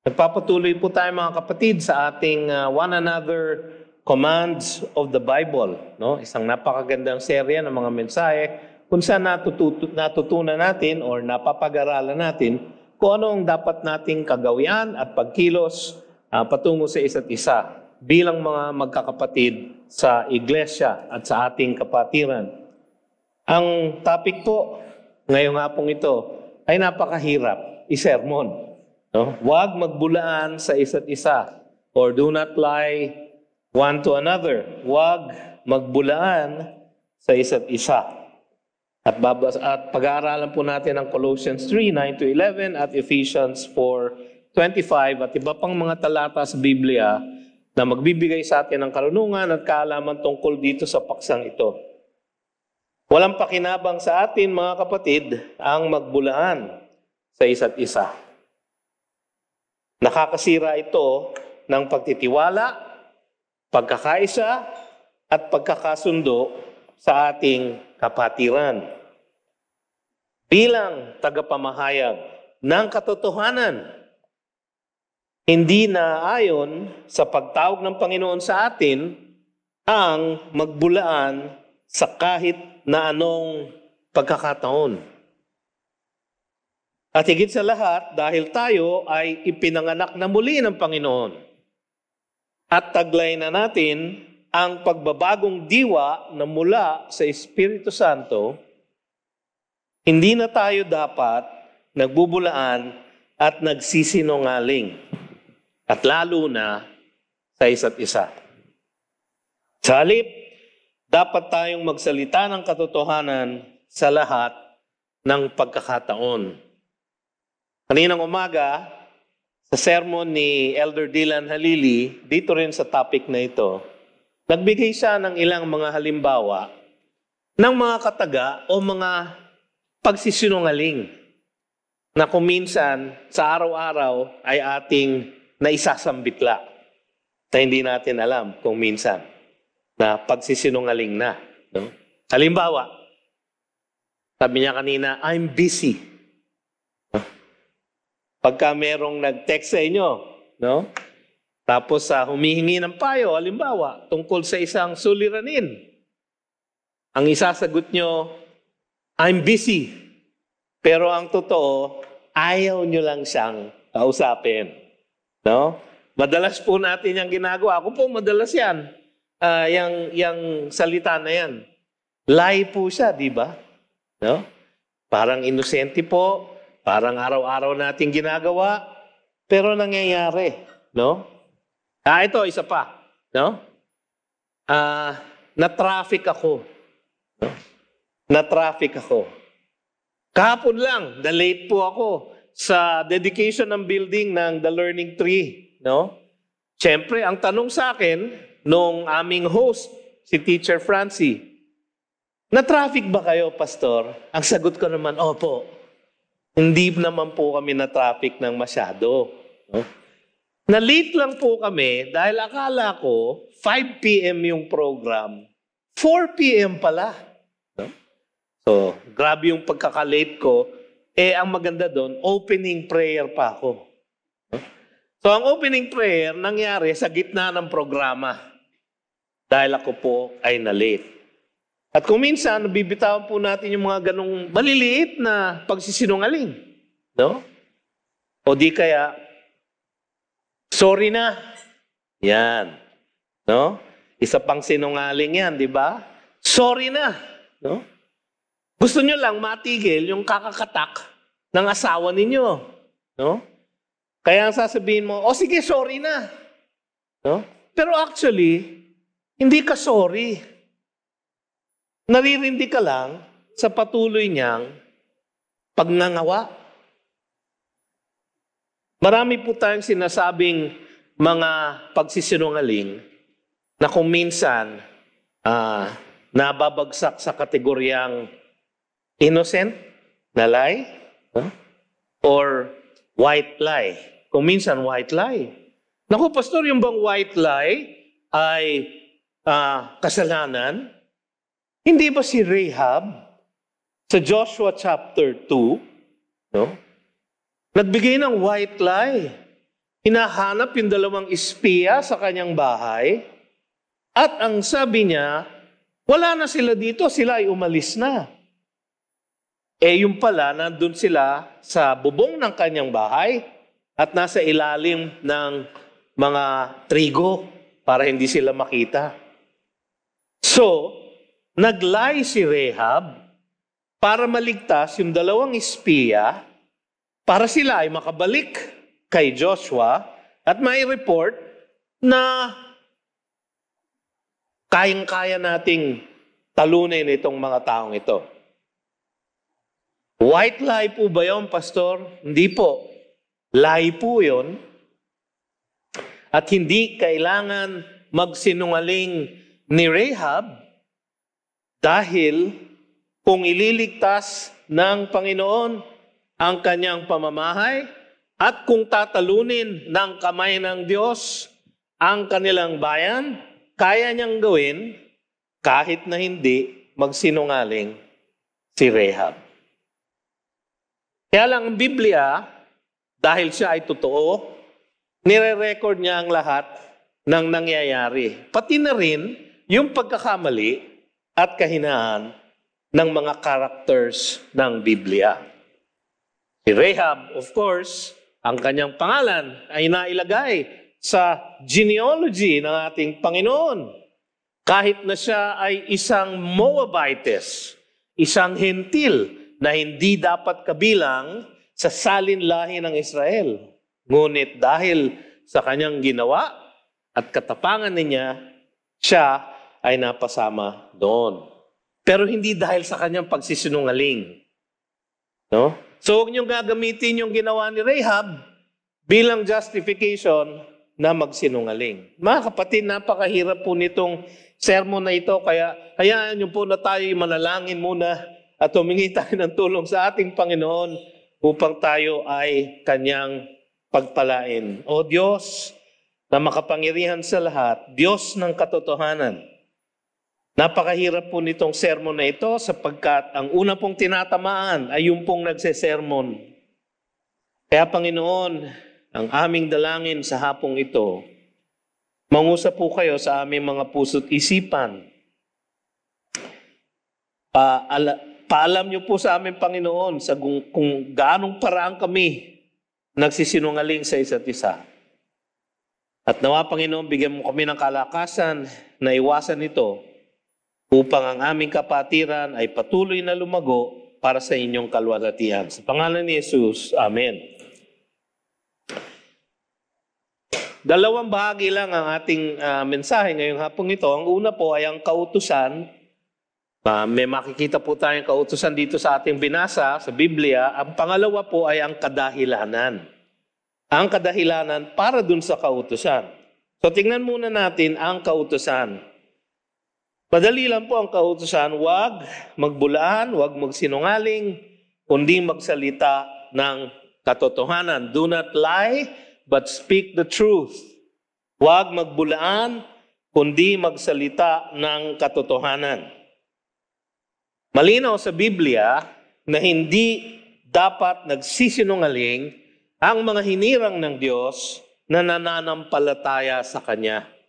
Nagpapatuloy po tayo mga kapatid sa ating uh, one another commands of the Bible, no? Isang napakagandang serya ng mga mensahe kung saan natututo, natutunan natin or napapag-aralan natin kung ano ang dapat nating kagawian at pagkilos uh, patungo sa isa't isa bilang mga magkakapatid sa iglesia at sa ating kapatiran. Ang topic po ngayong hapong ito ay napakahirap, isermon. No? Huwag magbulaan sa isa't isa or do not lie one to another. Huwag magbulaan sa isa't isa. At, babas, at pag-aaralan po natin ang Colossians 3, 9 to 11 at Ephesians 4, 25 at iba pang mga talata sa Biblia na magbibigay sa atin ng karunungan at kaalaman tungkol dito sa paksang ito. Walang pakinabang sa atin mga kapatid ang magbulaan sa isa't isa. Nakakasira ito ng pagtitiwala, pagkakaisa, at pagkakasundo sa ating kapatiran. Bilang tagapamahayag ng katotohanan, hindi na ayon sa pagtawag ng Panginoon sa atin ang magbulaan sa kahit na anong pagkakataon. At higit sa lahat, dahil tayo ay ipinanganak na muli ng Panginoon. At taglay na natin ang pagbabagong diwa na mula sa Espiritu Santo, hindi na tayo dapat nagbubulaan at nagsisinungaling. At lalo na sa isa't isa. Sa halip, dapat tayong magsalita ng katotohanan sa lahat ng pagkakataon. Kaninang umaga, sa sermon ni Elder Dylan Halili, dito rin sa topic na ito, nagbigay siya ng ilang mga halimbawa ng mga kataga o mga pagsisinungaling na kuminsan sa araw-araw ay ating naisasambitla na hindi natin alam kung minsan na pagsisinungaling na. No? Halimbawa, sabi niya kanina, I'm busy. Pagka merong nag-text sa inyo, no? Tapos sa uh, humihingi ng payo, halimbawa, tungkol sa isang suliranin. Ang isasagot nyo, I'm busy. Pero ang totoo, ayaw nyo lang siyang kausapin. No? Madalas po natin yung ginagawa. Ako po, madalas yan. Uh, ah, yung, yung salita na yan. Lie po siya, di ba? No? Parang inosente po, Parang araw-araw nating ginagawa, pero nangyayari, no? Ah, ito, isa pa, no? Ah, na-traffic ako. No? Na-traffic ako. Kahapon lang, na-late po ako sa dedication ng building ng The Learning Tree, no? Siyempre, ang tanong sa akin, nung aming host, si Teacher Francie, na-traffic ba kayo, Pastor? Ang sagot ko naman, opo. Hindi naman po kami na-traffic ng masyado. No? Na-late lang po kami dahil akala ko 5 p.m. yung program, 4 p.m. pala. No? So, grabe yung pagkakalate ko. Eh, ang maganda doon, opening prayer pa ako. No? So, ang opening prayer nangyari sa gitna ng programa dahil ako po ay na-late. At kung minsan, nabibitawan po natin yung mga ganong maliliit na pagsisinungaling. No? O di kaya, sorry na. Yan. No? Isa pang sinungaling yan, di ba? Sorry na. No? Gusto nyo lang matigil yung kakakatak ng asawa ninyo. No? Kaya ang sasabihin mo, o sige, sorry na. No? Pero actually, hindi ka sorry. Naririndi ka lang sa patuloy niyang pagngangawa. Marami po tayong sinasabing mga pagsisinungaling na kung minsan uh, nababagsak sa kategoryang innocent na lie huh? or white lie. Kung minsan white lie. Naku, pastor, yung bang white lie ay uh, kasalanan? Hindi ba si Rahab sa Joshua chapter 2, no? Nagbigay ng white lie. Hinahanap yung dalawang espiya sa kanyang bahay. At ang sabi niya, wala na sila dito, sila ay umalis na. Eh yung pala, nandun sila sa bubong ng kanyang bahay at nasa ilalim ng mga trigo para hindi sila makita. So, naglay si Rehab para maligtas yung dalawang espiya para sila ay makabalik kay Joshua at may report na kayang-kaya nating talunin itong mga taong ito. White lie po ba yun, Pastor? Hindi po. Lie po yun. At hindi kailangan magsinungaling ni Rehab dahil kung ililigtas ng Panginoon ang kanyang pamamahay at kung tatalunin ng kamay ng Diyos ang kanilang bayan, kaya niyang gawin kahit na hindi magsinungaling si Rahab. Kaya lang ang Biblia, dahil siya ay totoo, nire-record niya ang lahat ng nangyayari. Pati na rin yung pagkakamali at kahinaan ng mga characters ng Biblia. Si Rahab, of course, ang kanyang pangalan ay nailagay sa genealogy ng ating Panginoon. Kahit na siya ay isang Moabites, isang hentil na hindi dapat kabilang sa salinlahi ng Israel. Ngunit dahil sa kanyang ginawa at katapangan niya, siya ay napasama doon. Pero hindi dahil sa kanyang pagsisinungaling. No? So huwag niyong gagamitin yung ginawa ni Rahab bilang justification na magsinungaling. Mga kapatid, napakahirap po nitong sermon na ito. Kaya hayaan niyo po na tayo manalangin muna at humingi tayo ng tulong sa ating Panginoon upang tayo ay kanyang pagpalain. O Diyos, na makapangyarihan sa lahat, Diyos ng katotohanan, Napakahirap po nitong sermon na ito sapagkat ang una pong tinatamaan ay yung pong nagsesermon. Kaya Panginoon, ang aming dalangin sa hapong ito, mangusap po kayo sa aming mga puso't isipan. Paala, paalam niyo po sa aming Panginoon, sa kung, kung gaanong paraan kami nagsisinungaling sa isa't isa. At nawa, Panginoon, bigyan mo kami ng kalakasan na iwasan ito upang ang aming kapatiran ay patuloy na lumago para sa inyong kalwalatian. Sa pangalan ni Jesus, Amen. Dalawang bahagi lang ang ating uh, mensahe ngayong hapong ito. Ang una po ay ang kautusan. Uh, may makikita po tayong kautusan dito sa ating binasa, sa Biblia. Ang pangalawa po ay ang kadahilanan. Ang kadahilanan para dun sa kautusan. So tingnan muna natin ang kautusan. Padali lang po ang kautusan, huwag magbulaan, huwag magsinungaling, kundi magsalita ng katotohanan. Do not lie, but speak the truth. Huwag magbulaan, kundi magsalita ng katotohanan. Malinaw sa Biblia na hindi dapat nagsisinungaling ang mga hinirang ng Diyos na nananampalataya sa Kanya.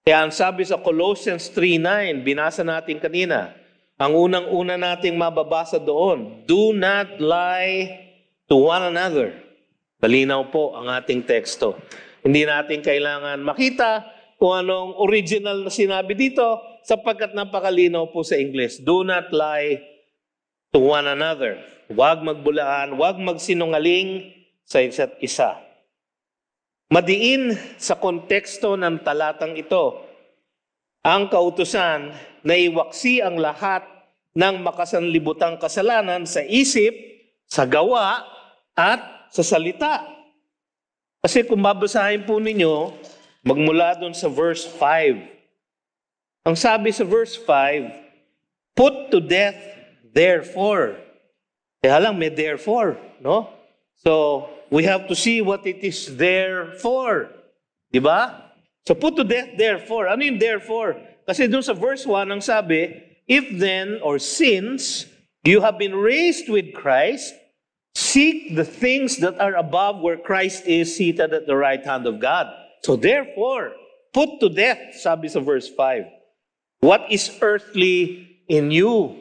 Kaya eh, ang sabi sa Colossians 3.9, binasa natin kanina, ang unang-una nating mababasa doon, do not lie to one another. Malinaw po ang ating teksto. Hindi natin kailangan makita kung anong original na sinabi dito sapagkat napakalinaw po sa English. Do not lie to one another. Huwag magbulaan, huwag magsinungaling sa isa't isa. Madiin sa konteksto ng talatang ito, ang kautusan na iwaksi ang lahat ng makasanlibutang kasalanan sa isip, sa gawa, at sa salita. Kasi kung babasahin po ninyo, magmula doon sa verse 5. Ang sabi sa verse 5, Put to death, therefore. Kaya lang, may therefore, no? So, we have to see what it is there for. Di ba? So put to death therefore. Ano yung therefore? Kasi dun sa verse 1 ang sabi, If then or since you have been raised with Christ, seek the things that are above where Christ is seated at the right hand of God. So therefore, put to death, sabi sa verse 5, what is earthly in you?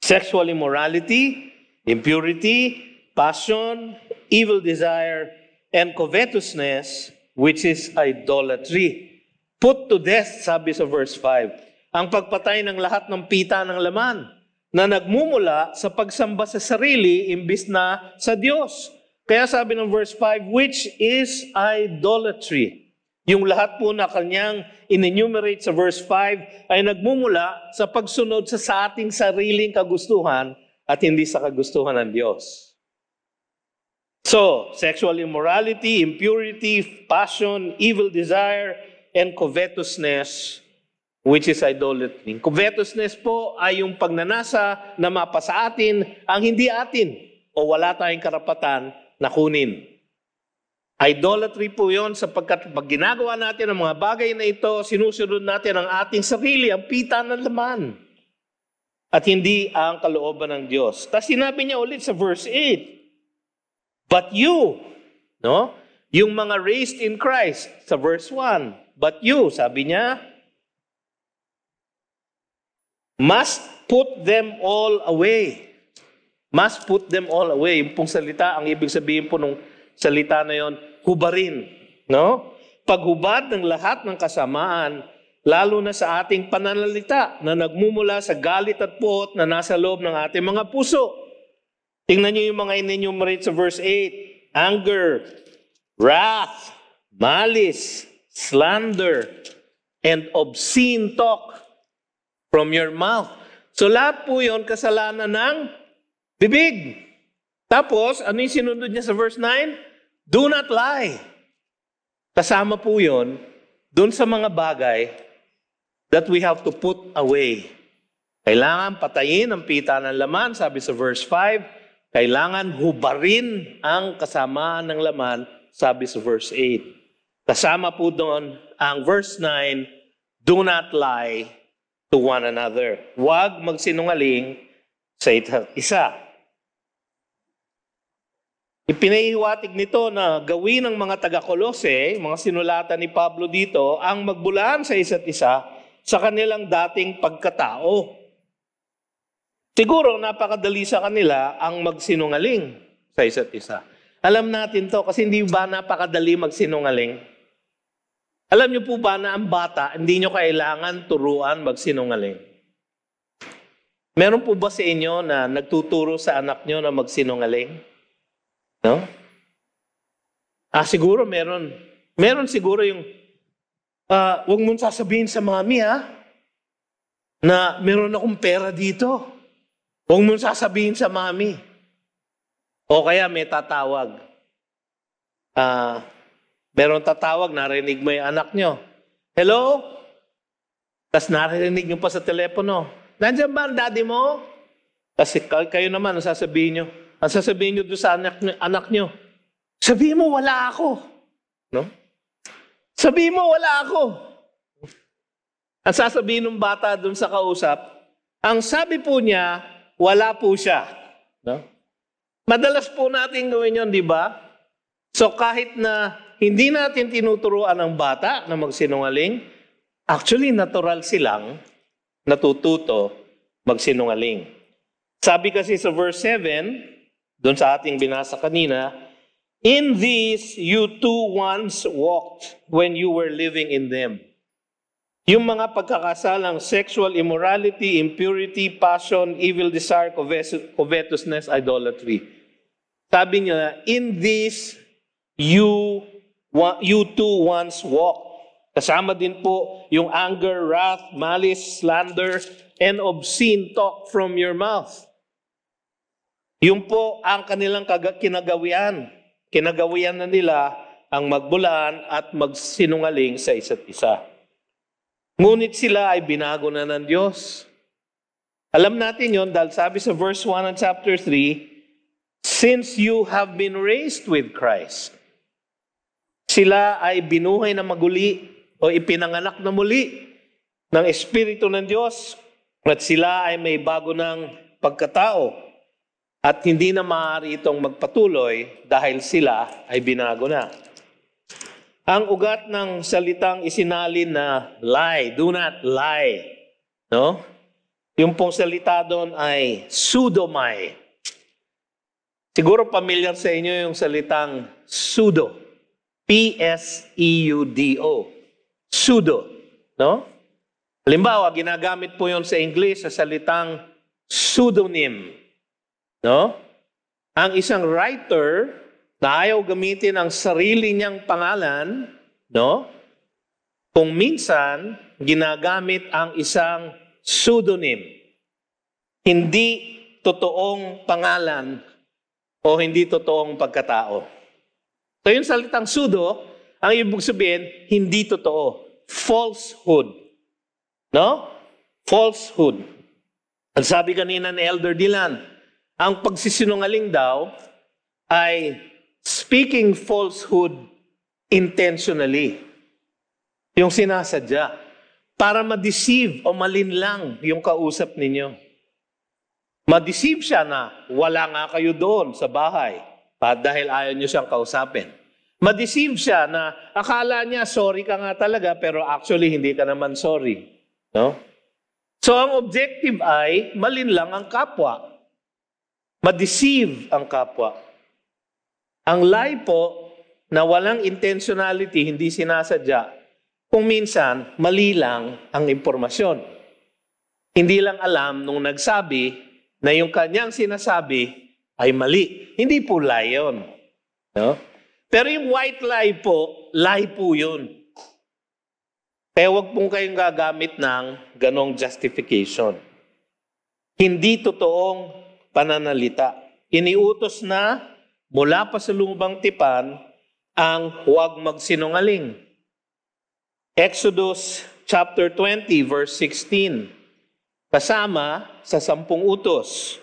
Sexual immorality, impurity, passion, evil desire, and covetousness, which is idolatry. Put to death, sabi sa verse 5, ang pagpatay ng lahat ng pita ng laman na nagmumula sa pagsamba sa sarili imbis na sa Diyos. Kaya sabi ng verse 5, which is idolatry. Yung lahat po na kanyang in sa verse 5 ay nagmumula sa pagsunod sa sa ating sariling kagustuhan at hindi sa kagustuhan ng Diyos. So, sexual immorality, impurity, passion, evil desire, and covetousness, which is idolatry. Covetousness po ay yung pagnanasa na mapa atin ang hindi atin o wala tayong karapatan na kunin. Idolatry po yon sapagkat pag ginagawa natin ang mga bagay na ito, sinusunod natin ang ating sarili, ang pita ng laman. At hindi ang kalooban ng Diyos. Tapos sinabi niya ulit sa verse 8, But you, no? Yung mga raised in Christ sa verse 1. But you, sabi niya, must put them all away. Must put them all away. Yung pong salita, ang ibig sabihin po nung salita na yon, hubarin. No? Paghubad ng lahat ng kasamaan, lalo na sa ating pananalita na nagmumula sa galit at puot na nasa loob ng ating mga puso Tingnan niyo yung mga enumerate sa verse 8. Anger, wrath, malice, slander, and obscene talk from your mouth. So lahat po yun, kasalanan ng bibig. Tapos, ano yung sinunod niya sa verse 9? Do not lie. Kasama po yun, dun sa mga bagay that we have to put away. Kailangan patayin ang pita ng laman, sabi sa verse 5, kailangan hubarin ang kasamaan ng laman, sabi sa verse 8. Kasama po doon ang verse 9, Do not lie to one another. Huwag magsinungaling sa isa. Ipinahiwatig nito na gawin ng mga taga-Kolose, mga sinulatan ni Pablo dito, ang magbulaan sa isa't isa sa kanilang dating pagkatao. Siguro napakadali sa kanila ang magsinungaling sa isa't isa. Alam natin to kasi hindi ba napakadali magsinungaling? Alam niyo po ba na ang bata, hindi niyo kailangan turuan magsinungaling? Meron po ba sa inyo na nagtuturo sa anak niyo na magsinungaling? No? Ah, siguro meron. Meron siguro yung, uh, huwag mong sasabihin sa mami ha, ah, na meron akong pera dito. Huwag mong sasabihin sa mami. O kaya may tatawag. Ah, uh, meron tatawag, narinig mo yung anak nyo. Hello? Tapos narinig nyo pa sa telepono. Nandiyan ba ang daddy mo? Kasi kayo naman, ang sasabihin nyo. Ang sasabihin nyo doon sa anak, anak nyo. Sabihin mo, wala ako. No? Sabihin mo, wala ako. Ang sasabihin ng bata doon sa kausap, ang sabi po niya, wala po siya. No? Madalas po natin gawin yon, di ba? So kahit na hindi natin tinuturuan ang bata na magsinungaling, actually natural silang natututo magsinungaling. Sabi kasi sa verse 7, doon sa ating binasa kanina, In these you two once walked when you were living in them. Yung mga pagkakasalang sexual immorality, impurity, passion, evil desire, covetousness, idolatry. Sabi niya, in this you, you too once walk. Kasama din po yung anger, wrath, malice, slander, and obscene talk from your mouth. Yung po ang kanilang kinagawian. Kinagawian na nila ang magbulaan at magsinungaling sa isa't isa. Ngunit sila ay binago na ng Diyos. Alam natin yon dahil sabi sa verse 1 and chapter 3, Since you have been raised with Christ, sila ay binuhay na maguli o ipinanganak na muli ng Espiritu ng Diyos at sila ay may bago ng pagkatao at hindi na maaari itong magpatuloy dahil sila ay binago na. Ang ugat ng salitang isinalin na lie, do not lie. No? Yung pong salita doon ay pseudomai. Siguro pamilyar sa inyo yung salitang pseudo. P-S-E-U-D-O. Pseudo. No? Halimbawa, ginagamit po yon sa English sa salitang pseudonym. No? Ang isang writer na ayaw gamitin ang sarili niyang pangalan, no? Kung minsan, ginagamit ang isang pseudonym. Hindi totoong pangalan o hindi totoong pagkatao. So yung salitang pseudo, ang ibig sabihin, hindi totoo. Falsehood. No? Falsehood. Ang sabi kanina ni Elder Dilan, ang pagsisinungaling daw ay Speaking falsehood intentionally. Yung sinasadya. Para ma-deceive o malinlang yung kausap ninyo. Ma-deceive siya na wala nga kayo doon sa bahay dahil ayaw niyo siyang kausapin. Ma-deceive siya na akala niya sorry ka nga talaga pero actually hindi ka naman sorry. No? So ang objective ay malinlang ang kapwa. Ma-deceive ang kapwa. Ang lie po na walang intentionality, hindi sinasadya, kung minsan mali lang ang impormasyon. Hindi lang alam nung nagsabi na yung kanyang sinasabi ay mali. Hindi po lie yun. No? Pero yung white lie po, lie po yun. Kaya eh, huwag pong kayong gagamit ng ganong justification. Hindi totoong pananalita. Iniutos na mula pa sa lumang tipan ang huwag magsinungaling. Exodus chapter 20 verse 16 kasama sa sampung utos.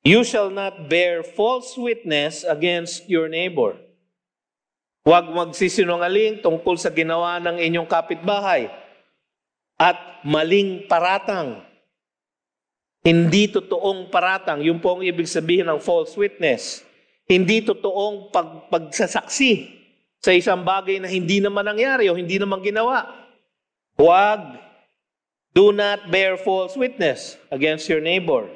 You shall not bear false witness against your neighbor. Huwag magsisinungaling tungkol sa ginawa ng inyong kapitbahay at maling paratang. Hindi totoong paratang. Yun po ang ibig sabihin ng false witness hindi totoong pag, pagsasaksi sa isang bagay na hindi naman nangyari o hindi naman ginawa. Huwag. Do not bear false witness against your neighbor.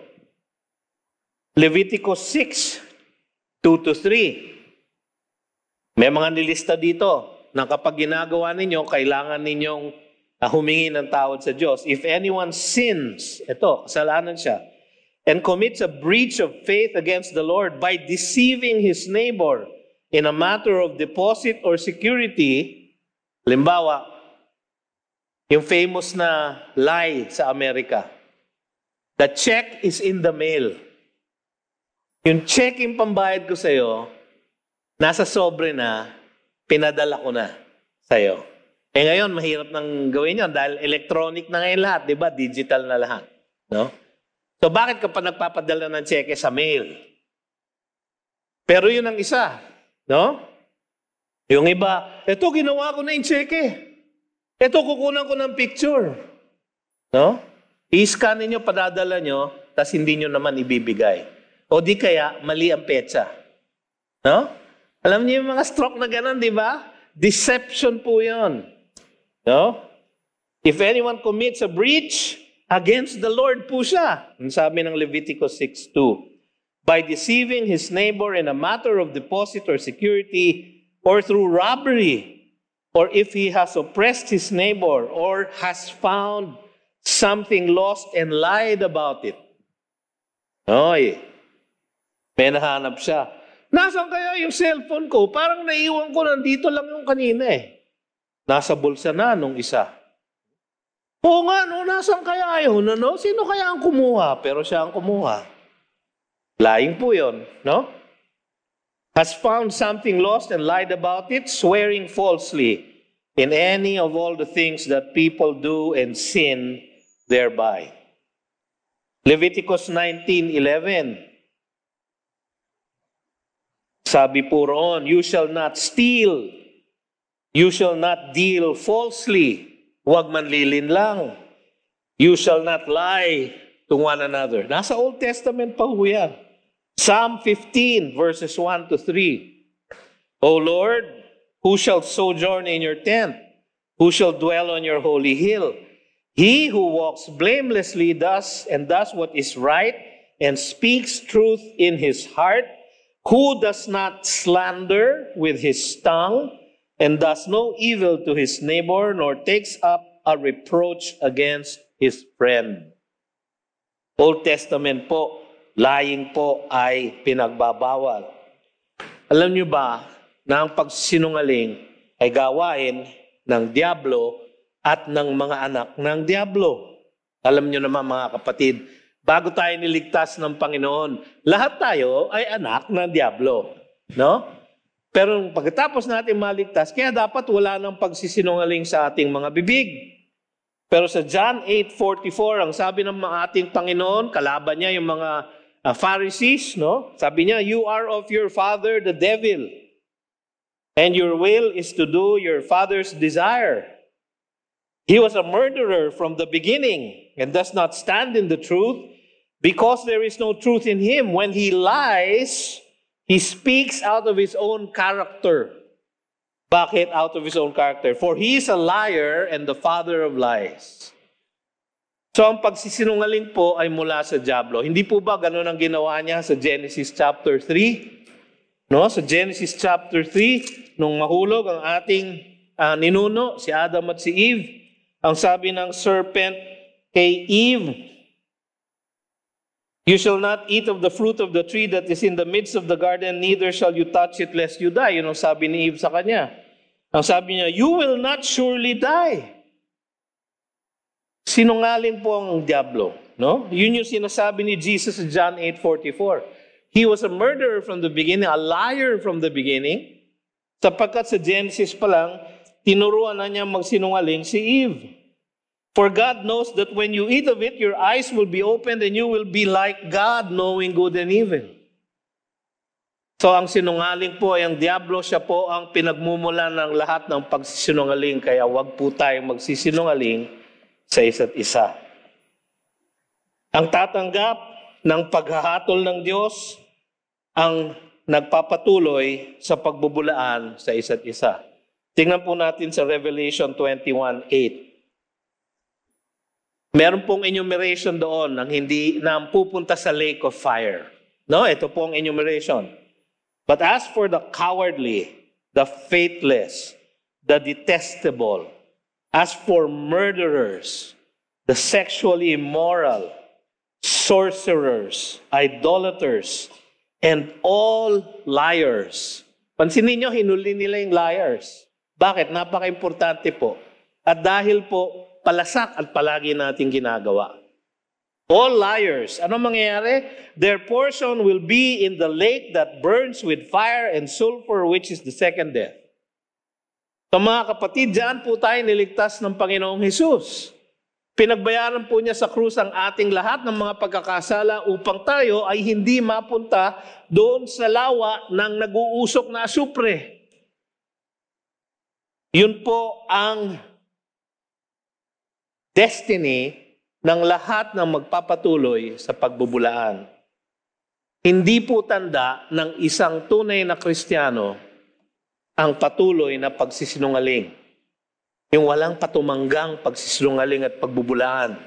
Leviticus 6, 2 3. May mga nilista dito na kapag ginagawa ninyo, kailangan ninyong ah, humingi ng tawad sa Diyos. If anyone sins, ito, kasalanan siya, and commits a breach of faith against the Lord by deceiving his neighbor in a matter of deposit or security, limbawa, yung famous na lie sa Amerika, the check is in the mail. Yung check yung pambayad ko sa'yo, nasa sobre na, pinadala ko na sa'yo. Eh ngayon, mahirap nang gawin yon dahil electronic na ngayon lahat, di ba? Digital na lahat. No? So bakit ka pa nagpapadala ng cheque sa mail? Pero yun ang isa, no? Yung iba, eto ginawa ko na yung cheque. Eto kukunan ko ng picture. No? I-scan ninyo, padadala nyo, tapos hindi nyo naman ibibigay. O di kaya, mali ang petsa. No? Alam niyo yung mga stroke na ganun, di ba? Deception po yun. No? If anyone commits a breach, Against the Lord po siya. Ang sabi ng Leviticus 6.2. By deceiving his neighbor in a matter of deposit or security, or through robbery, or if he has oppressed his neighbor, or has found something lost and lied about it. Oy, may nahanap siya. Nasaan kaya yung cellphone ko? Parang naiwan ko, nandito lang yung kanina eh. Nasa bulsa na nung isa. Oo nga, no, nasan kaya yun? no? Sino kaya ang kumuha? Pero siya ang kumuha. Lying po yun, no? Has found something lost and lied about it, swearing falsely in any of all the things that people do and sin thereby. Leviticus 19.11 Sabi po roon, You shall not steal, you shall not deal falsely, Huwag manlilin lang. You shall not lie to one another. Nasa Old Testament pa ho yan. Psalm 15 verses 1 to 3. O Lord, who shall sojourn in your tent? Who shall dwell on your holy hill? He who walks blamelessly does and does what is right and speaks truth in his heart, who does not slander with his tongue, and does no evil to his neighbor, nor takes up a reproach against his friend. Old Testament po, lying po ay pinagbabawal. Alam niyo ba na ang pagsinungaling ay gawain ng Diablo at ng mga anak ng Diablo? Alam niyo naman mga kapatid, bago tayo niligtas ng Panginoon, lahat tayo ay anak ng Diablo. No? Pero pagkatapos natin maligtas, kaya dapat wala nang pagsisinungaling sa ating mga bibig. Pero sa John 8:44, ang sabi ng mga ating Panginoon, kalaban niya yung mga uh, Pharisees, no? Sabi niya, "You are of your father the devil, and your will is to do your father's desire." He was a murderer from the beginning and does not stand in the truth because there is no truth in him. When he lies, He speaks out of his own character. Bakit out of his own character? For he is a liar and the father of lies. So ang pagsisinungaling po ay mula sa Diablo. Hindi po ba ganun ang ginawa niya sa Genesis chapter 3? No, sa Genesis chapter 3, nung mahulog ang ating uh, ninuno, si Adam at si Eve, ang sabi ng serpent kay Eve, You shall not eat of the fruit of the tree that is in the midst of the garden, neither shall you touch it lest you die. Yun ang sabi ni Eve sa kanya. Ang sabi niya, you will not surely die. Sinungaling po ang Diablo. No? Yun yung sinasabi ni Jesus sa John 8.44. He was a murderer from the beginning, a liar from the beginning, sapagkat sa Genesis pa lang, tinuruan na niya magsinungaling si Eve. For God knows that when you eat of it, your eyes will be opened and you will be like God, knowing good and evil. So ang sinungaling po ay ang Diablo, siya po ang pinagmumula ng lahat ng pagsisinungaling. Kaya wag po tayong magsisinungaling sa isa't isa. Ang tatanggap ng paghahatol ng Diyos ang nagpapatuloy sa pagbubulaan sa isa't isa. Tingnan po natin sa Revelation 21.8. Meron pong enumeration doon ang hindi na pupunta sa lake of fire. No, ito po ang enumeration. But as for the cowardly, the faithless, the detestable, as for murderers, the sexually immoral, sorcerers, idolaters, and all liars. Pansin ninyo, hinuli nila yung liars. Bakit? Napaka-importante po. At dahil po, palasak at palagi nating ginagawa. All liars. Ano mangyayari? Their portion will be in the lake that burns with fire and sulfur, which is the second death. So mga kapatid, diyan po tayo niligtas ng Panginoong Hesus. Pinagbayaran po niya sa krus ang ating lahat ng mga pagkakasala upang tayo ay hindi mapunta doon sa lawa ng nag-uusok na asupre. Yun po ang destiny ng lahat ng magpapatuloy sa pagbubulaan. Hindi po tanda ng isang tunay na Kristiyano ang patuloy na pagsisinungaling. Yung walang patumanggang pagsisinungaling at pagbubulaan.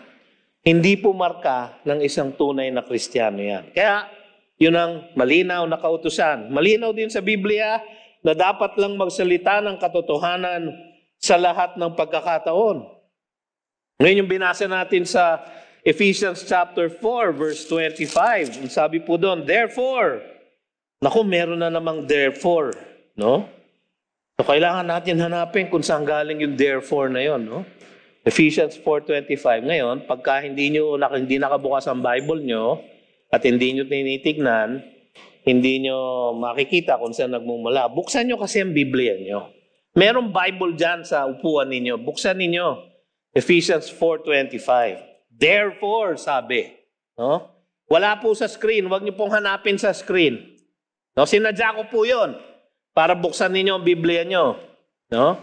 Hindi po marka ng isang tunay na Kristiyano yan. Kaya yun ang malinaw na kautusan. Malinaw din sa Biblia na dapat lang magsalita ng katotohanan sa lahat ng pagkakataon. Ngayon yung binasa natin sa Ephesians chapter 4 verse 25. Ang sabi po doon, therefore. Naku, meron na namang therefore, no? So kailangan natin hanapin kung saan galing yung therefore na yon, no? Ephesians 4:25. Ngayon, pagka hindi niyo hindi nakabukas ang Bible niyo at hindi niyo tinitignan, hindi niyo makikita kung saan nagmumula. Buksan niyo kasi ang Biblia niyo. Merong Bible diyan sa upuan ninyo. Buksan niyo. Ephesians 4.25. Therefore, sabi, no? wala po sa screen, wag niyo pong hanapin sa screen. No? Sinadya ko po yun para buksan ninyo ang Biblia nyo. No?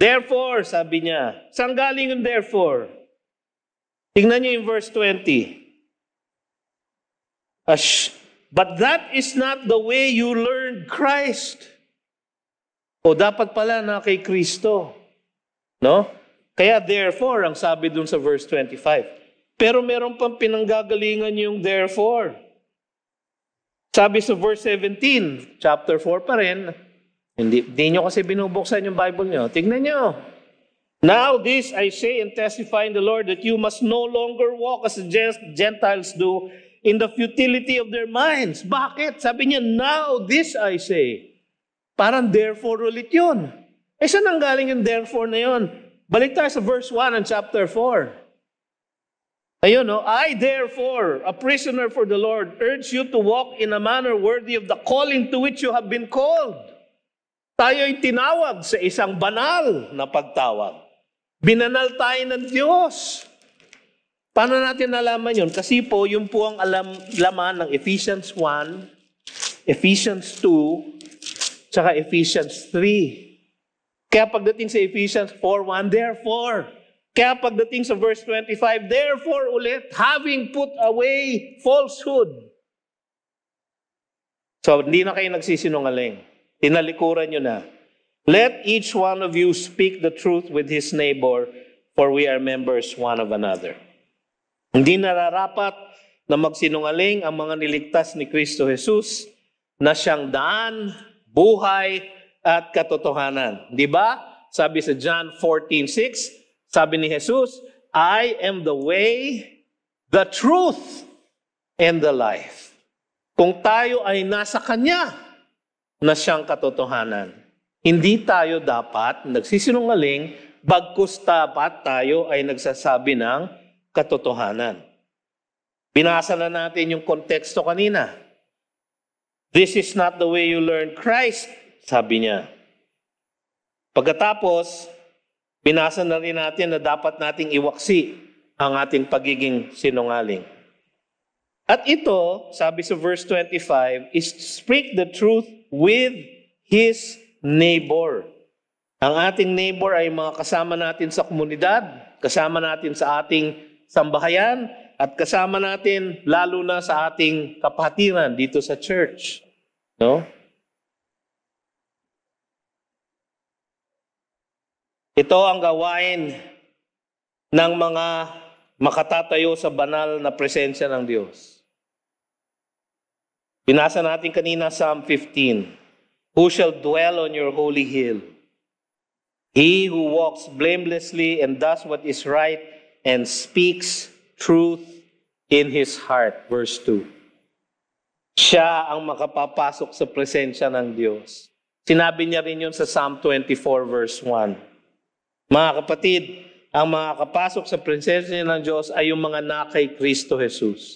Therefore, sabi niya, saan galing yung therefore? Tingnan niyo yung verse 20. Ash, but that is not the way you learned Christ. O dapat pala na kay Kristo. No? Kaya therefore, ang sabi dun sa verse 25. Pero meron pang pinanggagalingan yung therefore. Sabi sa verse 17, chapter 4 pa rin, hindi, hindi nyo kasi binubuksan yung Bible nyo. Tignan nyo. Now this I say and testify in the Lord that you must no longer walk as the Gentiles do in the futility of their minds. Bakit? Sabi niya, now this I say. Parang therefore ulit yun. Eh saan ang galing yung therefore na yun? Balik tayo sa verse 1 ng chapter 4. Ayun, no? I therefore, a prisoner for the Lord, urge you to walk in a manner worthy of the calling to which you have been called. Tayo'y tinawag sa isang banal na pagtawag. Binanal tayo ng Diyos. Paano natin nalaman yun? Kasi po, yun po ang alam, laman ng Ephesians 1, Ephesians 2, tsaka Ephesians 3. Kaya pagdating sa Ephesians 4.1, Therefore, kaya pagdating sa verse 25, Therefore ulit, having put away falsehood. So, hindi na kayo nagsisinungaling. Tinalikuran nyo na. Let each one of you speak the truth with his neighbor, for we are members one of another. Hindi nararapat na magsinungaling ang mga niligtas ni Kristo Jesus na siyang daan, buhay, at katotohanan. Di ba? Sabi sa John 14:6, sabi ni Jesus, I am the way, the truth, and the life. Kung tayo ay nasa Kanya na siyang katotohanan, hindi tayo dapat nagsisinungaling, bagkus dapat tayo ay nagsasabi ng katotohanan. Binasa na natin yung konteksto kanina. This is not the way you learn Christ, sabi niya. Pagkatapos, binasa na rin natin na dapat nating iwaksi ang ating pagiging sinungaling. At ito, sabi sa verse 25, is speak the truth with his neighbor. Ang ating neighbor ay mga kasama natin sa komunidad, kasama natin sa ating sambahayan, at kasama natin lalo na sa ating kapatiran dito sa church. No? Ito ang gawain ng mga makatatayo sa banal na presensya ng Diyos. Binasa natin kanina Psalm 15. Who shall dwell on your holy hill? He who walks blamelessly and does what is right and speaks truth in his heart. Verse 2. Siya ang makapapasok sa presensya ng Diyos. Sinabi niya rin yun sa Psalm 24 verse 1. Mga kapatid, ang mga makakapasok sa presensya ng Diyos ay yung mga na Kristo Jesus.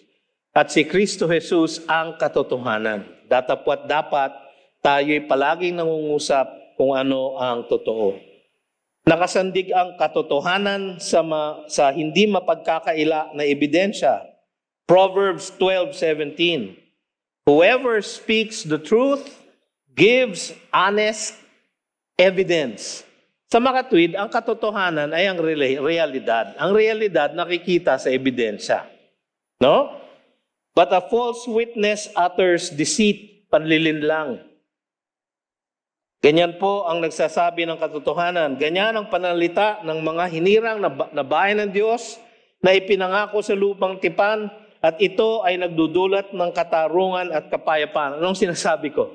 At si Kristo Jesus ang katotohanan. Datapwat dapat tayo'y palaging nangungusap kung ano ang totoo. Nakasandig ang katotohanan sa, ma, sa hindi mapagkakaila na ebidensya. Proverbs 12:17. Whoever speaks the truth gives honest evidence sa makatwid, ang katotohanan ay ang realidad. Ang realidad nakikita sa ebidensya. No? But a false witness utters deceit, panlilinlang. Ganyan po ang nagsasabi ng katotohanan. Ganyan ang panalita ng mga hinirang na bayan ng Diyos na ipinangako sa lupang tipan at ito ay nagdudulat ng katarungan at kapayapaan. Anong sinasabi ko?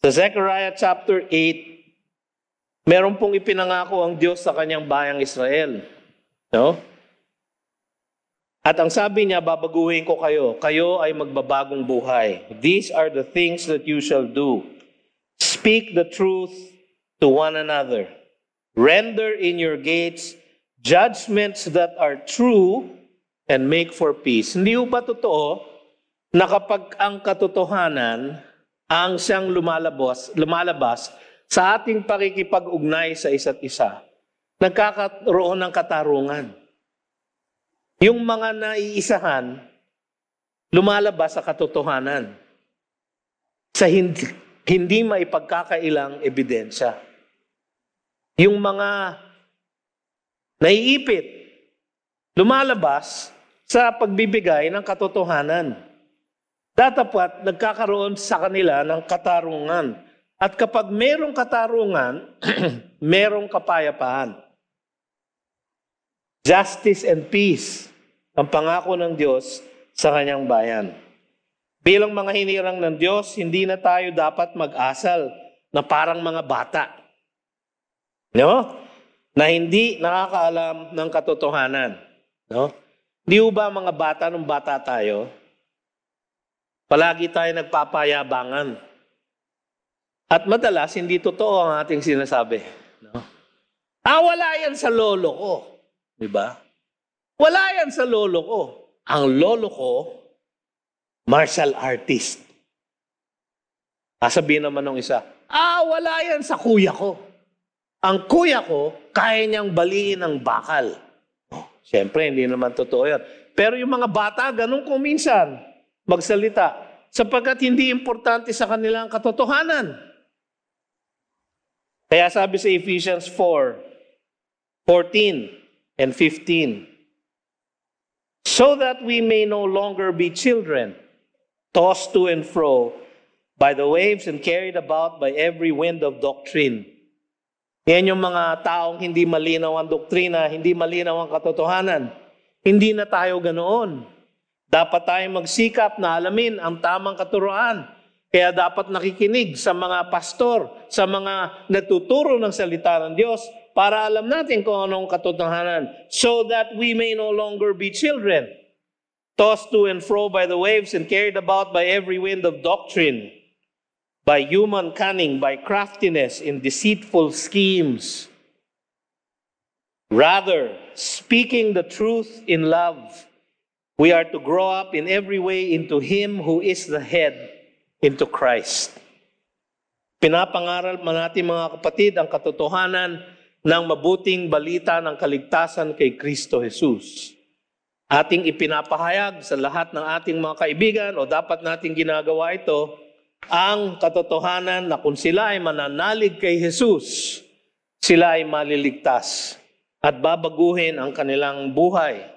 Sa Zechariah chapter 8, Meron pong ipinangako ang Diyos sa kanyang bayang Israel. No? At ang sabi niya, babaguhin ko kayo. Kayo ay magbabagong buhay. These are the things that you shall do. Speak the truth to one another. Render in your gates judgments that are true and make for peace. Hindi ba totoo na kapag ang katotohanan ang siyang lumalabas, lumalabas sa ating pakikipag-ugnay sa isa't isa, nagkakaroon ng katarungan. Yung mga naiisahan, lumalabas sa katotohanan, sa hindi, hindi may pagkakailang ebidensya. Yung mga naiipit, lumalabas sa pagbibigay ng katotohanan. Datapat nagkakaroon sa kanila ng katarungan at kapag merong katarungan, merong kapayapaan. Justice and peace ang pangako ng Diyos sa kanyang bayan. Bilang mga hinirang ng Diyos, hindi na tayo dapat mag-asal na parang mga bata. No? Na hindi nakakaalam ng katotohanan. No? Hindi ba mga bata nung bata tayo, palagi tayo nagpapayabangan at madalas, hindi totoo ang ating sinasabi. No? Ah, wala yan sa lolo ko. Di ba? Wala yan sa lolo ko. Ang lolo ko, martial artist. Sasabihin naman ng isa, ah, wala yan sa kuya ko. Ang kuya ko, kaya niyang baliin ang bakal. Oh, Siyempre, hindi naman totoo yan. Pero yung mga bata, ganun kuminsan magsalita. Sapagkat hindi importante sa kanila ang katotohanan. Kaya sabi sa Ephesians 4, 14 and 15, So that we may no longer be children, tossed to and fro by the waves and carried about by every wind of doctrine. Yan yung mga taong hindi malinaw ang doktrina, hindi malinaw ang katotohanan. Hindi na tayo ganoon. Dapat tayong magsikap na alamin ang tamang katuroan kaya dapat nakikinig sa mga pastor, sa mga nagtuturo ng salita ng Diyos para alam natin kung anong katotohanan so that we may no longer be children, tossed to and fro by the waves and carried about by every wind of doctrine, by human cunning, by craftiness in deceitful schemes. Rather, speaking the truth in love, we are to grow up in every way into Him who is the head, into Christ. Pinapangaral man natin mga kapatid ang katotohanan ng mabuting balita ng kaligtasan kay Kristo Jesus. Ating ipinapahayag sa lahat ng ating mga kaibigan o dapat nating ginagawa ito ang katotohanan na kung sila ay mananalig kay Jesus, sila ay maliligtas at babaguhin ang kanilang buhay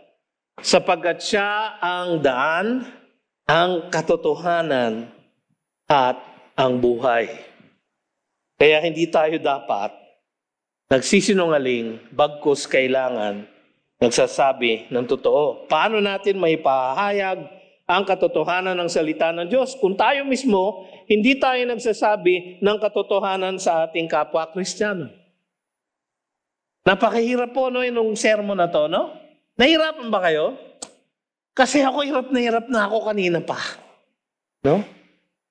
sapagkat siya ang daan, ang katotohanan at ang buhay. Kaya hindi tayo dapat nagsisinungaling bagkus kailangan nagsasabi ng totoo. Paano natin may pahayag ang katotohanan ng salita ng Diyos kung tayo mismo hindi tayo nagsasabi ng katotohanan sa ating kapwa Kristiyano? Napakahirap po no, yung sermon na to, no? Nahirapan ba kayo? Kasi ako hirap na hirap na ako kanina pa. No?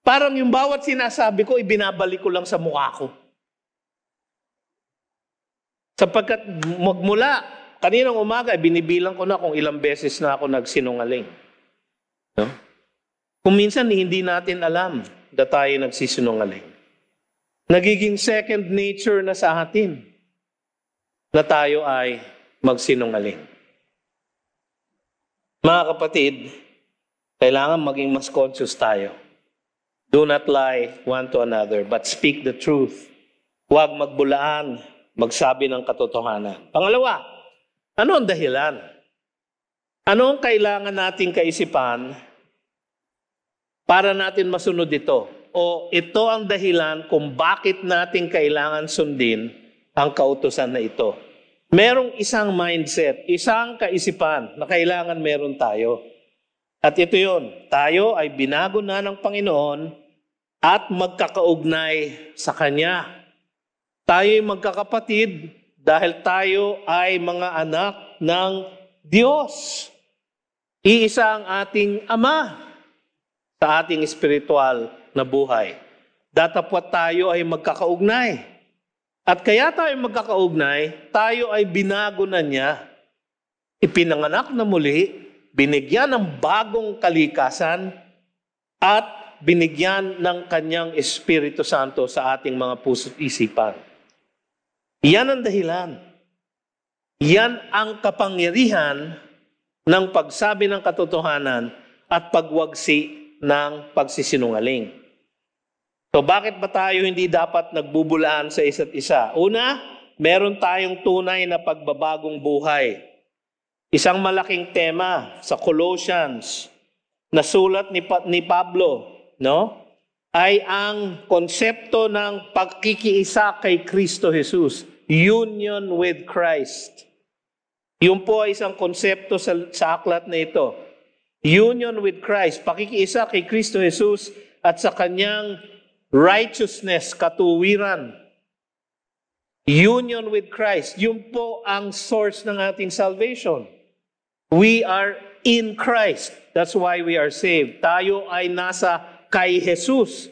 Parang yung bawat sinasabi ko, ibinabalik ko lang sa mukha ko. Sapagkat magmula, kaninang umaga, binibilang ko na kung ilang beses na ako nagsinungaling. No? Kung minsan hindi natin alam na tayo nagsisinungaling. Nagiging second nature na sa atin na tayo ay magsinungaling. Mga kapatid, kailangan maging mas conscious tayo Do not lie one to another, but speak the truth. Huwag magbulaan, magsabi ng katotohanan. Pangalawa, ano ang dahilan? Ano ang kailangan nating kaisipan para natin masunod ito? O ito ang dahilan kung bakit natin kailangan sundin ang kautosan na ito. Merong isang mindset, isang kaisipan na kailangan meron tayo. At ito yon, tayo ay binago na ng Panginoon at magkakaugnay sa Kanya. Tayo'y magkakapatid dahil tayo ay mga anak ng Diyos. Iisa ang ating Ama sa ating espiritual na buhay. Datapwat tayo ay magkakaugnay. At kaya tayo magkakaugnay, tayo ay binago na niya. Ipinanganak na muli, binigyan ng bagong kalikasan, at binigyan ng kanyang Espiritu Santo sa ating mga puso't isipan. Yan ang dahilan. Yan ang kapangyarihan ng pagsabi ng katotohanan at pagwagsi ng pagsisinungaling. So bakit ba tayo hindi dapat nagbubulaan sa isa't isa? Una, meron tayong tunay na pagbabagong buhay. Isang malaking tema sa Colossians na sulat ni, pa- ni Pablo no? Ay ang konsepto ng pagkikiisa kay Kristo Jesus, union with Christ. Yun po ay isang konsepto sa, sa aklat na ito. Union with Christ, pakikiisa kay Kristo Jesus at sa kanyang righteousness, katuwiran. Union with Christ, yun po ang source ng ating salvation. We are in Christ. That's why we are saved. Tayo ay nasa kay Jesus.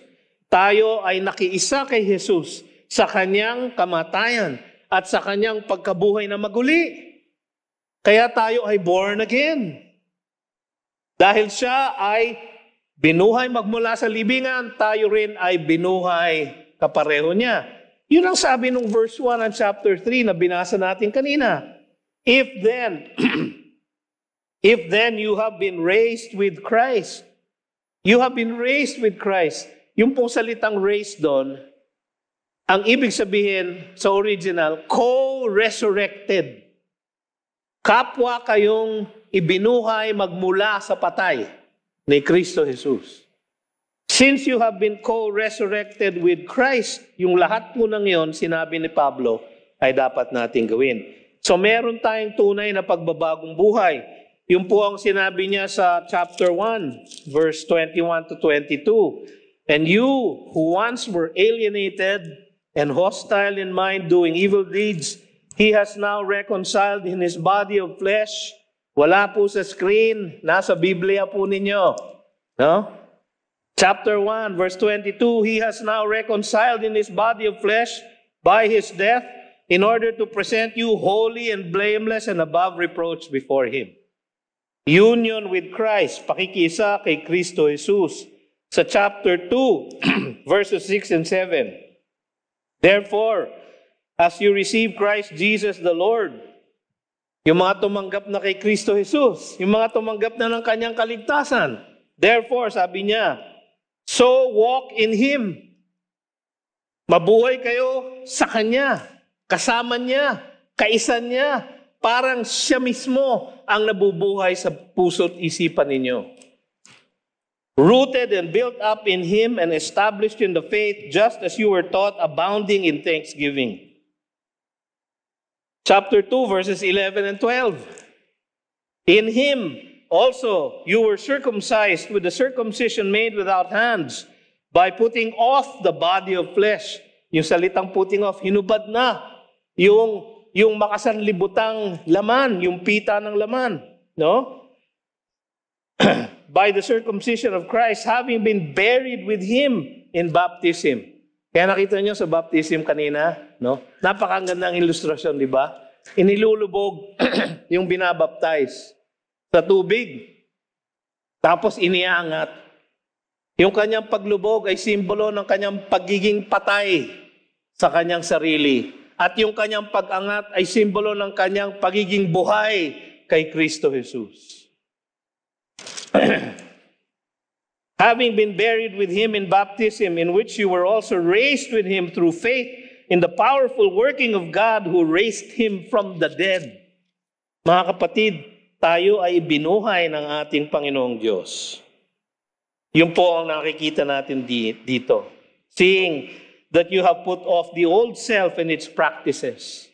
Tayo ay nakiisa kay Jesus sa kanyang kamatayan at sa kanyang pagkabuhay na maguli. Kaya tayo ay born again. Dahil siya ay binuhay magmula sa libingan, tayo rin ay binuhay kapareho niya. Yun ang sabi ng verse 1 and chapter 3 na binasa natin kanina. If then, if then you have been raised with Christ, You have been raised with Christ. Yung pong salitang raised doon, ang ibig sabihin sa original, co-resurrected. Kapwa kayong ibinuhay magmula sa patay ni Kristo Jesus. Since you have been co-resurrected with Christ, yung lahat po ng yon, sinabi ni Pablo, ay dapat nating gawin. So meron tayong tunay na pagbabagong buhay. Yung po ang sinabi niya sa chapter 1, verse 21 to 22. And you who once were alienated and hostile in mind, doing evil deeds, He has now reconciled in His body of flesh. Wala po sa screen, nasa Biblia po ninyo. No? Chapter 1, verse 22, He has now reconciled in His body of flesh by His death in order to present you holy and blameless and above reproach before Him. Union with Christ, pakikiisa kay Kristo Jesus. Sa chapter 2, verses 6 and 7. Therefore, as you receive Christ Jesus the Lord, yung mga tumanggap na kay Kristo Jesus, yung mga tumanggap na ng kanyang kaligtasan, therefore, sabi niya, so walk in Him. Mabuhay kayo sa Kanya, kasama Niya, kaisa Niya, parang Siya mismo ang nabubuhay sa puso't isipan ninyo. Rooted and built up in Him and established in the faith, just as you were taught, abounding in thanksgiving. Chapter 2, verses 11 and 12. In Him also you were circumcised with the circumcision made without hands, by putting off the body of flesh. Yung salitang putting off, hinubad na yung yung mga sanlibutang laman, yung pita ng laman, no? By the circumcision of Christ, having been buried with Him in baptism. Kaya nakita niyo sa baptism kanina, no? Napakaganda ng ilustrasyon, di ba? Inilulubog yung binabaptize sa tubig. Tapos iniangat. Yung kanyang paglubog ay simbolo ng kanyang pagiging patay sa kanyang sarili at yung kanyang pag-angat ay simbolo ng kanyang pagiging buhay kay Kristo Jesus. Having been buried with him in baptism, in which you were also raised with him through faith in the powerful working of God who raised him from the dead. Mga kapatid, tayo ay binuhay ng ating Panginoong Diyos. Yun po ang nakikita natin dito. Seeing that you have put off the old self and its practices.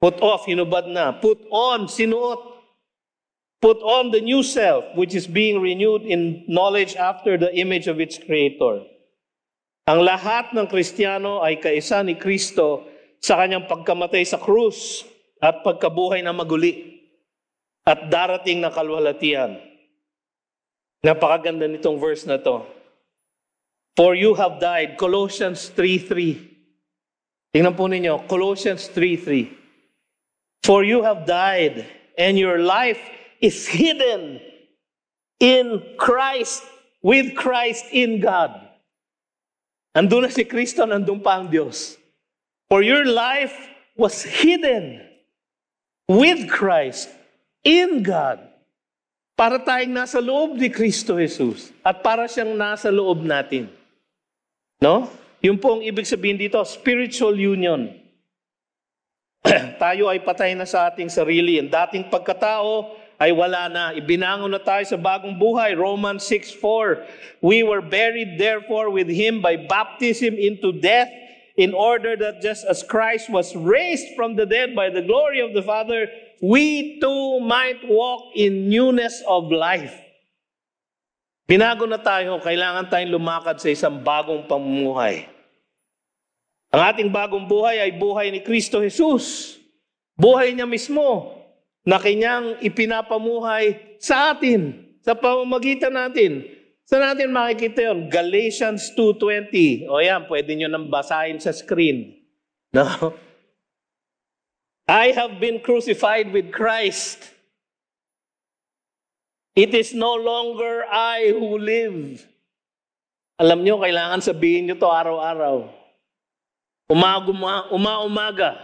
Put off, hinubad na. Put on, sinuot. Put on the new self, which is being renewed in knowledge after the image of its creator. Ang lahat ng Kristiyano ay kaisa ni Kristo sa kanyang pagkamatay sa krus at pagkabuhay na maguli at darating na kalwalatian. Napakaganda nitong verse na to. For you have died. Colossians 3.3. Tingnan po ninyo, Colossians 3.3. For you have died, and your life is hidden in Christ, with Christ in God. Andun na si Kristo, nandun pa ang Diyos. For your life was hidden with Christ in God. Para tayong nasa loob ni Kristo Jesus at para siyang nasa loob natin. No? Yun po ang ibig sabihin dito, spiritual union. tayo ay patay na sa ating sarili. Ang dating pagkatao ay wala na. Ibinangon na tayo sa bagong buhay. Romans 6.4 We were buried therefore with Him by baptism into death in order that just as Christ was raised from the dead by the glory of the Father, we too might walk in newness of life. Binago na tayo, kailangan tayong lumakad sa isang bagong pamumuhay. Ang ating bagong buhay ay buhay ni Kristo Jesus. Buhay niya mismo na kanyang ipinapamuhay sa atin, sa pamamagitan natin. Sa natin makikita yon? Galatians 2.20. O yan, pwede nyo nang basahin sa screen. No? I have been crucified with Christ. It is no longer I who live. Alam nyo, kailangan sabihin nyo to araw-araw. Umaguma, umaumaga,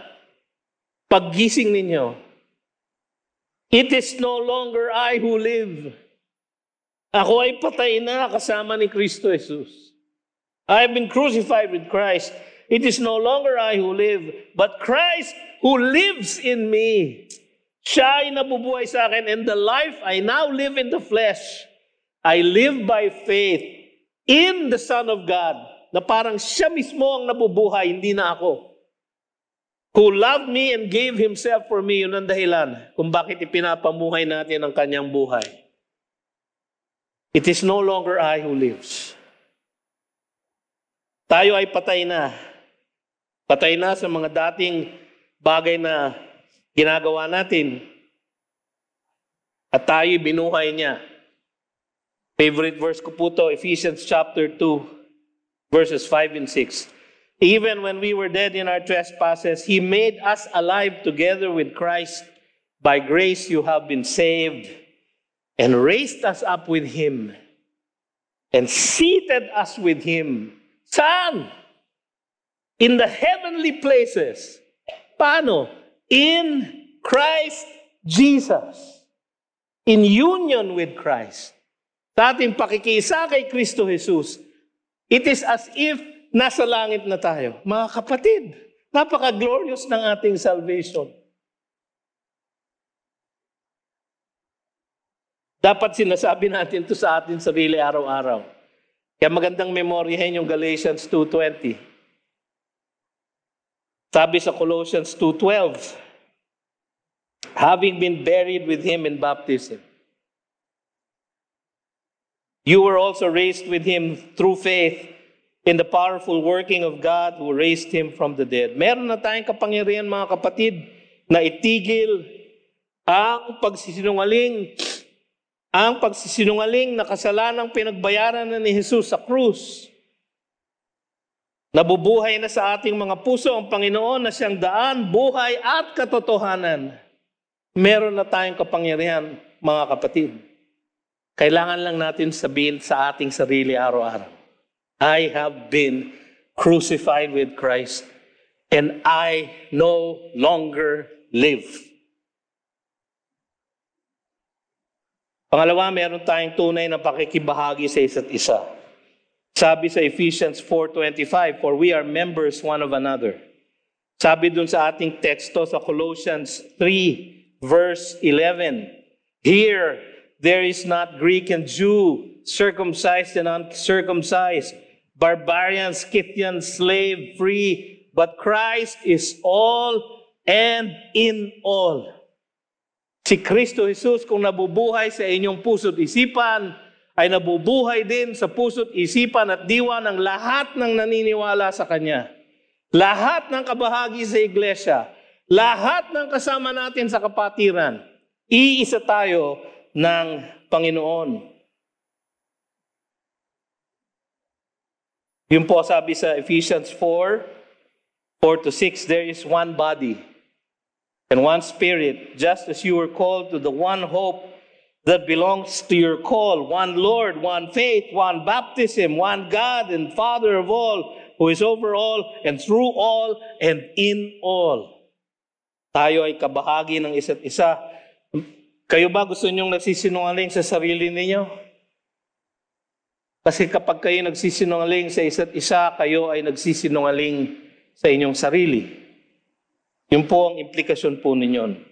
paggising ninyo. It is no longer I who live. Ako ay patay na kasama ni Kristo Jesus. I have been crucified with Christ. It is no longer I who live, but Christ who lives in me. Siya ay nabubuhay sa akin and the life I now live in the flesh, I live by faith in the Son of God, na parang siya mismo ang nabubuhay, hindi na ako. Who loved me and gave himself for me, yun ang dahilan kung bakit ipinapamuhay natin ang kanyang buhay. It is no longer I who lives. Tayo ay patay na. Patay na sa mga dating bagay na ginagawa natin. At tayo binuhay niya. Favorite verse ko po to, Ephesians chapter 2, verses 5 and 6. Even when we were dead in our trespasses, He made us alive together with Christ. By grace you have been saved and raised us up with Him and seated us with Him. Son! In the heavenly places. Paano? in Christ Jesus. In union with Christ. Sa ating pakikisa kay Kristo Jesus, it is as if nasa langit na tayo. Mga kapatid, napaka-glorious ng ating salvation. Dapat sinasabi natin to sa atin sarili araw-araw. Kaya magandang memoryahin yung Galatians 2.20. Sabi sa Colossians 2.12, having been buried with Him in baptism, you were also raised with Him through faith in the powerful working of God who raised Him from the dead. Meron na tayong kapangyarihan mga kapatid na itigil ang pagsisinungaling ang pagsisinungaling na kasalanang pinagbayaran na ni Jesus sa krus. Nabubuhay na sa ating mga puso ang Panginoon na siyang daan, buhay at katotohanan. Meron na tayong kapangyarihan, mga kapatid. Kailangan lang natin sabihin sa ating sarili araw-araw, I have been crucified with Christ and I no longer live. Pangalawa, meron tayong tunay na pakikibahagi sa isa't isa. Sabi sa Ephesians 4.25, For we are members one of another. Sabi dun sa ating teksto sa Colossians 3, verse 11, Here, there is not Greek and Jew, circumcised and uncircumcised, barbarian, Scythian, slave, free, but Christ is all and in all. Si Kristo Jesus, kung nabubuhay sa inyong puso't isipan, ay nabubuhay din sa puso't isipan at diwa ng lahat ng naniniwala sa Kanya. Lahat ng kabahagi sa iglesia, lahat ng kasama natin sa kapatiran, iisa tayo ng Panginoon. Yun po sabi sa Ephesians 4, 4 to 6, there is one body and one spirit, just as you were called to the one hope that belongs to your call. One Lord, one faith, one baptism, one God and Father of all, who is over all and through all and in all. Tayo ay kabahagi ng isa't isa. Kayo ba gusto nyong nagsisinungaling sa sarili ninyo? Kasi kapag kayo nagsisinungaling sa isa't isa, kayo ay nagsisinungaling sa inyong sarili. Yun po ang implikasyon po ninyon.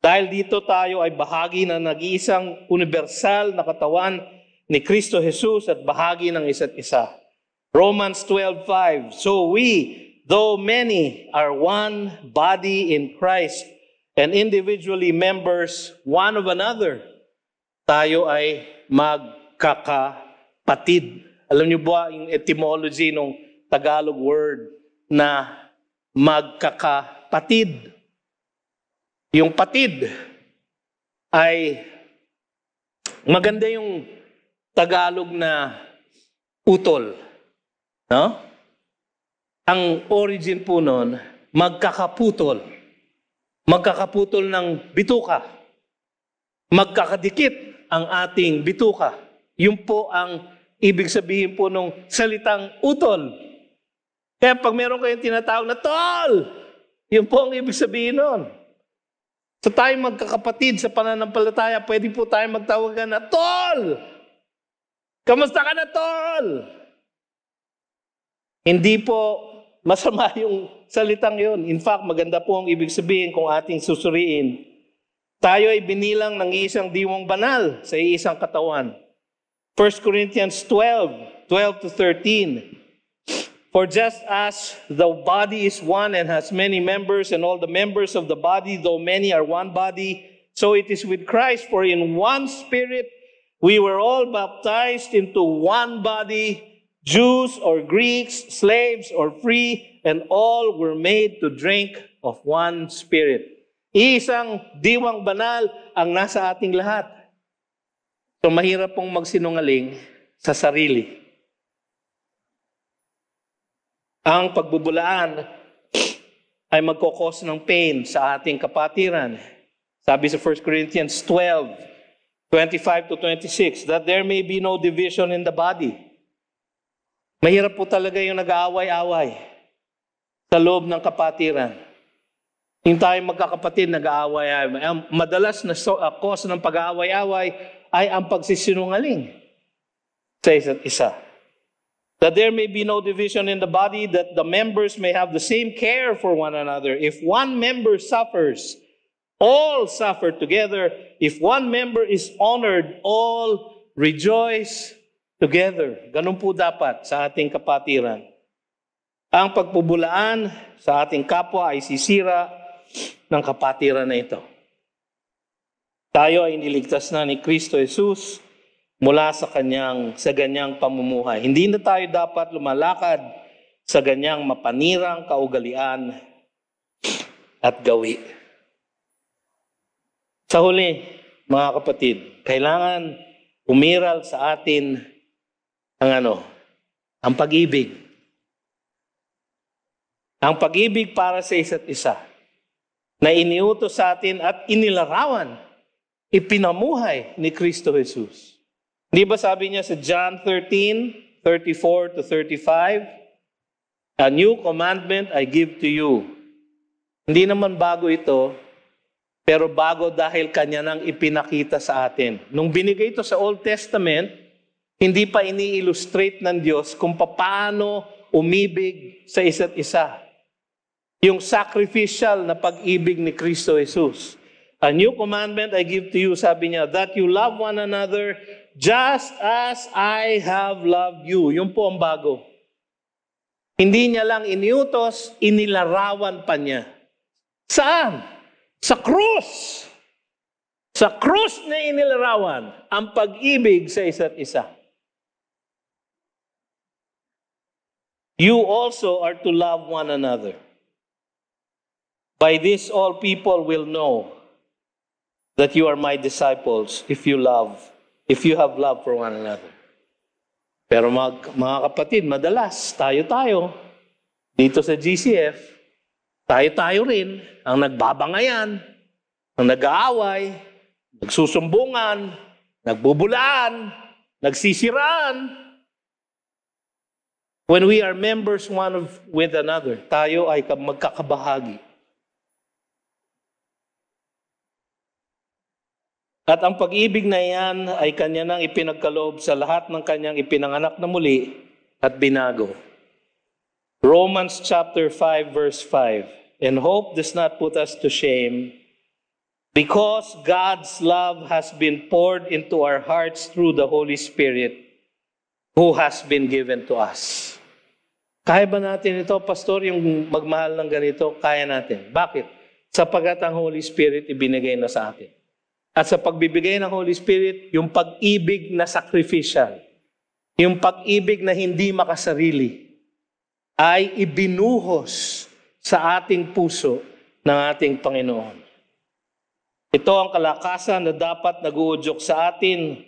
Dahil dito tayo ay bahagi ng nag-iisang universal na katawan ni Kristo Jesus at bahagi ng isa't isa. Romans 12:5 So we though many are one body in Christ and individually members one of another, tayo ay magkakapatid. Alam niyo ba yung etymology ng Tagalog word na magkakapatid? yung patid ay maganda yung Tagalog na utol. No? Ang origin po noon, magkakaputol. Magkakaputol ng bituka. Magkakadikit ang ating bituka. Yun po ang ibig sabihin po ng salitang utol. Kaya pag meron kayong tinatawag na tol, yun po ang ibig sabihin noon. Sa tayong magkakapatid sa pananampalataya, pwede po tayong magtawagan na, Tol! Kamusta ka na, Tol? Hindi po masama yung salitang yon. In fact, maganda po ang ibig sabihin kung ating susuriin. Tayo ay binilang ng isang diwang banal sa isang katawan. 1 Corinthians 12, 12 to 13. For just as the body is one and has many members, and all the members of the body, though many, are one body, so it is with Christ. For in one spirit we were all baptized into one body, Jews or Greeks, slaves or free, and all were made to drink of one spirit. Isang diwang banal ang nasa ating lahat. So mahirap pong magsinungaling sa sarili. Ang pagbubulaan ay magkokos ng pain sa ating kapatiran. Sabi sa 1 Corinthians 12, 25 to 26, that there may be no division in the body. Mahirap po talaga yung nag-aaway-away sa loob ng kapatiran. Yung tayong magkakapatid nag-aaway-away. Ang madalas na so, uh, cause ng pag-aaway-away ay ang pagsisinungaling sa isa't isa that there may be no division in the body, that the members may have the same care for one another. If one member suffers, all suffer together. If one member is honored, all rejoice together. Ganun po dapat sa ating kapatiran. Ang pagpubulaan sa ating kapwa ay sisira ng kapatiran na ito. Tayo ay niligtas na ni Kristo Jesus mula sa kanyang sa ganyang pamumuhay. Hindi na tayo dapat lumalakad sa ganyang mapanirang kaugalian at gawi. Sa huli, mga kapatid, kailangan umiral sa atin ang ano, ang pag-ibig. Ang pag-ibig para sa isa't isa na iniutos sa atin at inilarawan, ipinamuhay ni Kristo Jesus. Di ba sabi niya sa John 13, 34 to 35, A new commandment I give to you. Hindi naman bago ito, pero bago dahil kanya nang ipinakita sa atin. Nung binigay ito sa Old Testament, hindi pa ini-illustrate ng Diyos kung paano umibig sa isa't isa. Yung sacrificial na pag-ibig ni Kristo Jesus. A new commandment I give to you, sabi niya, that you love one another just as I have loved you. Yun po ang bago. Hindi niya lang iniutos, inilarawan pa niya. Saan? Sa krus. Sa krus na inilarawan ang pag-ibig sa isa't isa. You also are to love one another. By this all people will know that you are my disciples if you love if you have love for one another. Pero mag, mga kapatid, madalas tayo-tayo dito sa GCF, tayo-tayo rin ang nagbabangayan, ang nag-aaway, nagsusumbungan, nagbubulaan, nagsisiraan. When we are members one of, with another, tayo ay magkakabahagi At ang pag-ibig na iyan ay kanya nang ipinagkaloob sa lahat ng kanyang ipinanganak na muli at binago. Romans chapter 5 verse 5. And hope does not put us to shame because God's love has been poured into our hearts through the Holy Spirit who has been given to us. Kaya ba natin ito, Pastor, yung magmahal ng ganito? Kaya natin. Bakit? Sapagat ang Holy Spirit ibinigay na sa atin. At sa pagbibigay ng Holy Spirit, yung pag-ibig na sacrificial, yung pag-ibig na hindi makasarili, ay ibinuhos sa ating puso ng ating Panginoon. Ito ang kalakasan na dapat naguudyok sa atin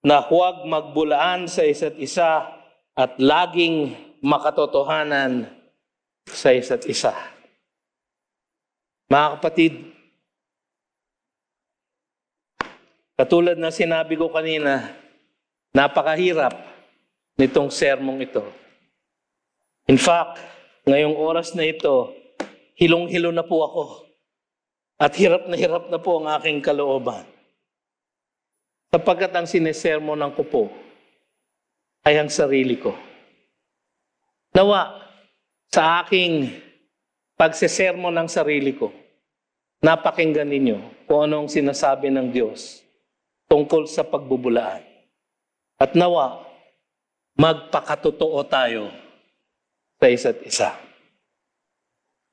na huwag magbulaan sa isa't isa at laging makatotohanan sa isa't isa. Mga kapatid, Katulad na sinabi ko kanina, napakahirap nitong sermong ito. In fact, ngayong oras na ito, hilong-hilo na po ako. At hirap na hirap na po ang aking kalooban. Sapagkat ang sinesermonan ko po ay ang sarili ko. Nawa, sa aking pagsesermon ng sarili ko, napakinggan ninyo kung anong sinasabi ng Diyos tungkol sa pagbubulaan. At nawa, magpakatotoo tayo sa isa't isa.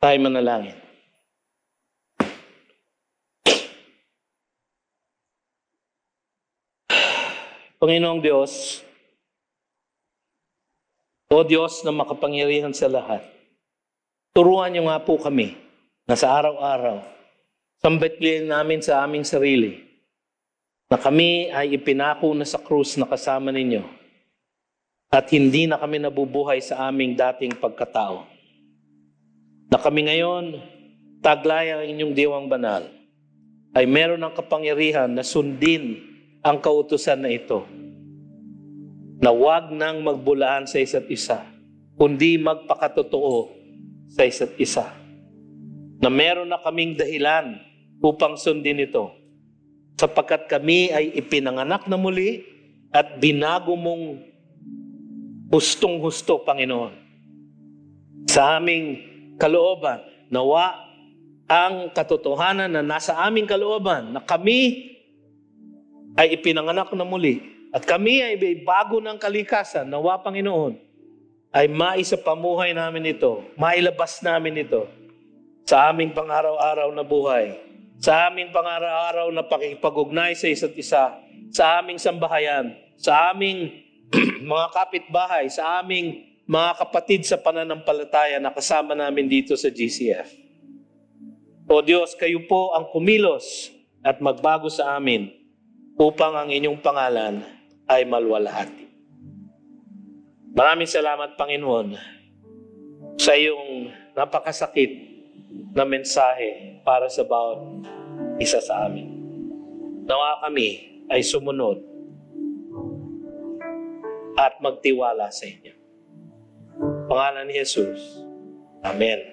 Tayo manalangin. Panginoong Diyos, O Diyos na makapangyarihan sa lahat, turuan niyo nga po kami na sa araw-araw, sambit namin sa aming sarili, na kami ay ipinako na sa krus na kasama ninyo at hindi na kami nabubuhay sa aming dating pagkatao. Na kami ngayon, taglay ang inyong diwang banal, ay meron ng kapangyarihan na sundin ang kautusan na ito. Na wag nang magbulaan sa isa't isa, kundi magpakatotoo sa isa't isa. Na meron na kaming dahilan upang sundin ito sapagkat kami ay ipinanganak na muli at binago mong hustong-husto, Panginoon. Sa aming kalooban, nawa ang katotohanan na nasa aming kalooban na kami ay ipinanganak na muli at kami ay bago ng kalikasan, nawa Panginoon, ay maisapamuhay namin ito, mailabas namin ito sa aming pang-araw-araw na buhay sa aming pangaraw-araw na pakipag-ugnay sa isa't isa, sa aming sambahayan, sa aming mga kapitbahay, sa aming mga kapatid sa pananampalataya na kasama namin dito sa GCF. O Diyos, kayo po ang kumilos at magbago sa amin upang ang inyong pangalan ay malwalhati. Maraming salamat, Panginoon, sa iyong napakasakit na mensahe para sa bawat isa sa amin. Nawa kami ay sumunod at magtiwala sa inyo. Pangalan ni Jesus. Amen.